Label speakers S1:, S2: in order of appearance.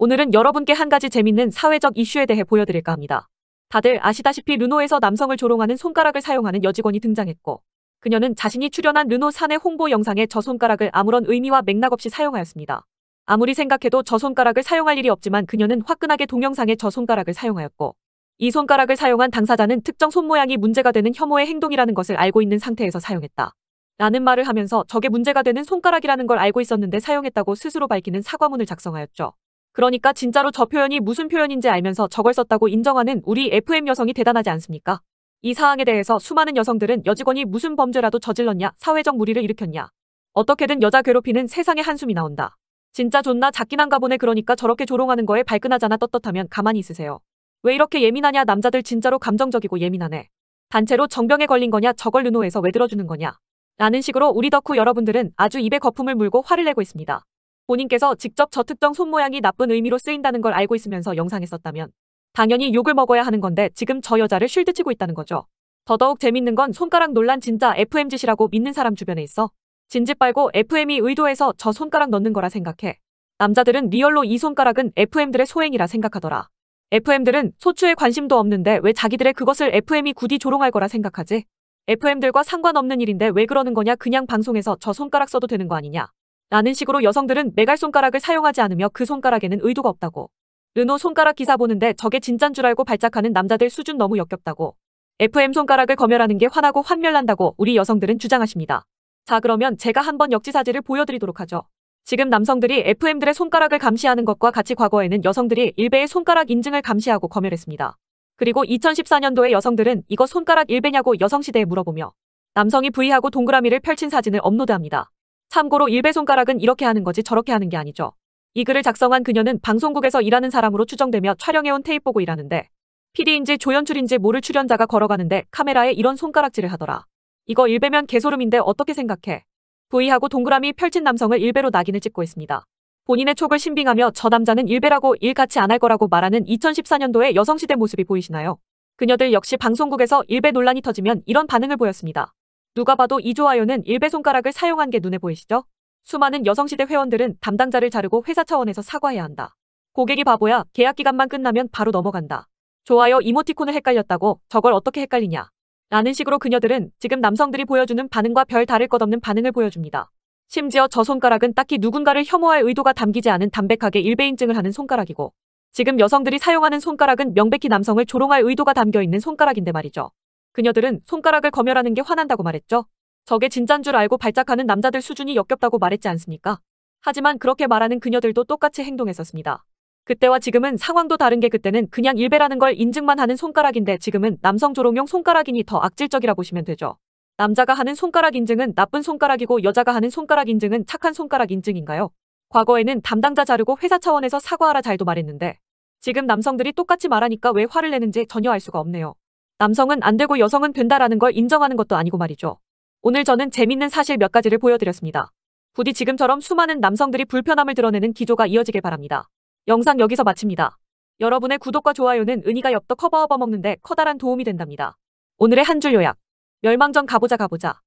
S1: 오늘은 여러분께 한 가지 재밌는 사회적 이슈에 대해 보여드릴까 합니다. 다들 아시다시피 르노에서 남성을 조롱하는 손가락을 사용하는 여직원이 등장했고 그녀는 자신이 출연한 르노 사내 홍보 영상에 저 손가락을 아무런 의미와 맥락 없이 사용하였습니다. 아무리 생각해도 저 손가락을 사용할 일이 없지만 그녀는 화끈하게 동영상에 저 손가락을 사용하였고 이 손가락을 사용한 당사자는 특정 손 모양이 문제가 되는 혐오의 행동이라는 것을 알고 있는 상태에서 사용했다. 라는 말을 하면서 저게 문제가 되는 손가락이라는 걸 알고 있었는데 사용했다고 스스로 밝히는 사과문을 작성하였죠. 그러니까 진짜로 저 표현이 무슨 표현인지 알면서 저걸 썼다고 인정하는 우리 FM 여성이 대단하지 않습니까? 이 사항에 대해서 수많은 여성들은 여직원이 무슨 범죄라도 저질렀냐, 사회적 무리를 일으켰냐. 어떻게든 여자 괴롭히는 세상에 한숨이 나온다. 진짜 존나 작긴한가 보네 그러니까 저렇게 조롱하는 거에 발끈하잖아 떳떳하면 가만히 있으세요. 왜 이렇게 예민하냐 남자들 진짜로 감정적이고 예민하네. 단체로 정병에 걸린 거냐 저걸 르노에서 왜 들어주는 거냐. 라는 식으로 우리 덕후 여러분들은 아주 입에 거품을 물고 화를 내고 있습니다. 본인께서 직접 저 특정 손 모양이 나쁜 의미로 쓰인다는 걸 알고 있으면서 영상에 썼다면 당연히 욕을 먹어야 하는 건데 지금 저 여자를 쉴드 치고 있다는 거죠. 더더욱 재밌는 건 손가락 논란 진짜 FM짓이라고 믿는 사람 주변에 있어. 진짓 빨고 FM이 의도해서 저 손가락 넣는 거라 생각해. 남자들은 리얼로 이 손가락은 FM들의 소행이라 생각하더라. FM들은 소추에 관심도 없는데 왜 자기들의 그것을 FM이 굳이 조롱할 거라 생각하지? FM들과 상관없는 일인데 왜 그러는 거냐 그냥 방송에서 저 손가락 써도 되는 거 아니냐. 라는 식으로 여성들은 매갈손가락을 사용하지 않으며 그 손가락에는 의도가 없다고. 르노 손가락 기사 보는데 저게 진짠 줄 알고 발작하는 남자들 수준 너무 역겹다고. FM 손가락을 검열하는 게 화나고 환멸난다고 우리 여성들은 주장하십니다. 자 그러면 제가 한번 역지사지를 보여드리도록 하죠. 지금 남성들이 FM들의 손가락을 감시하는 것과 같이 과거에는 여성들이 일베의 손가락 인증을 감시하고 검열했습니다. 그리고 2014년도에 여성들은 이거 손가락 일베냐고 여성시대에 물어보며 남성이 V하고 동그라미를 펼친 사진을 업로드합니다. 참고로 일배 손가락은 이렇게 하는 거지 저렇게 하는 게 아니죠. 이 글을 작성한 그녀는 방송국에서 일하는 사람으로 추정되며 촬영해온 테이프 보고 일하는데 PD인지 조연출인지 모를 출연자가 걸어가는데 카메라에 이런 손가락질을 하더라. 이거 일배면 개소름인데 어떻게 생각해? V하고 동그라미 펼친 남성을 일배로 낙인을 찍고 있습니다. 본인의 촉을 신빙하며 저 남자는 일배라고 일 같이 안 할 거라고 말하는 2014년도의 여성시대 모습이 보이시나요? 그녀들 역시 방송국에서 일배 논란이 터지면 이런 반응을 보였습니다. 누가 봐도 이조아요는 일베 손가락을 사용한 게 눈에 보이시죠? 수많은 여성시대 회원들은 담당자를 자르고 회사 차원에서 사과해야 한다. 고객이 바보야 계약 기간만 끝나면 바로 넘어간다. 좋아요 이모티콘을 헷갈렸다고 저걸 어떻게 헷갈리냐. 라는 식으로 그녀들은 지금 남성들이 보여주는 반응과 별 다를 것 없는 반응을 보여줍니다. 심지어 저 손가락은 딱히 누군가를 혐오할 의도가 담기지 않은 담백하게 일베 인증을 하는 손가락이고 지금 여성들이 사용하는 손가락은 명백히 남성을 조롱할 의도가 담겨 있는 손가락인데 말이죠. 그녀들은 손가락을 검열하는 게 화난다고 말했죠. 저게 진짠 줄 알고 발작하는 남자들 수준이 역겹다고 말했지 않습니까? 하지만 그렇게 말하는 그녀들도 똑같이 행동했었습니다. 그때와 지금은 상황도 다른 게 그때는 그냥 일베라는걸 인증만 하는 손가락인데 지금은 남성 조롱용 손가락이니 더 악질적이라 고 보시면 되죠. 남자가 하는 손가락 인증은 나쁜 손가락이고 여자가 하는 손가락 인증은 착한 손가락 인증인가요? 과거에는 담당자 자르고 회사 차원에서 사과하라 잘도 말했는데 지금 남성들이 똑같이 말하니까 왜 화를 내는지 전혀 알 수가 없네요. 남성은 안 되고 여성은 된다라는 걸 인정하는 것도 아니고 말이죠. 오늘 저는 재밌는 사실 몇 가지를 보여드렸습니다. 부디 지금처럼 수많은 남성들이 불편함을 드러내는 기조가 이어지길 바랍니다. 영상 여기서 마칩니다. 여러분의 구독과 좋아요는 은희가 엽떡 커버업 먹는데 커다란 도움이 된답니다. 오늘의 한 줄 요약. 멸망전 가보자 가보자.